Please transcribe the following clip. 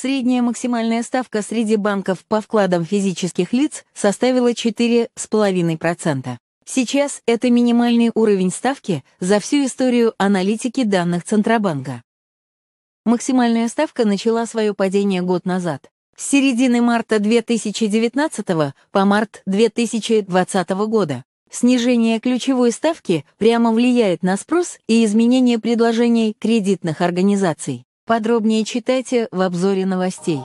Средняя максимальная ставка среди банков по вкладам физических лиц составила 4,5%. Сейчас это минимальный уровень ставки за всю историю аналитики данных Центробанка. Максимальная ставка начала свое падение год назад, с середины марта 2019 по март 2020 года. Снижение ключевой ставки прямо влияет на спрос и изменение предложений кредитных организаций. Подробнее читайте в обзоре новостей.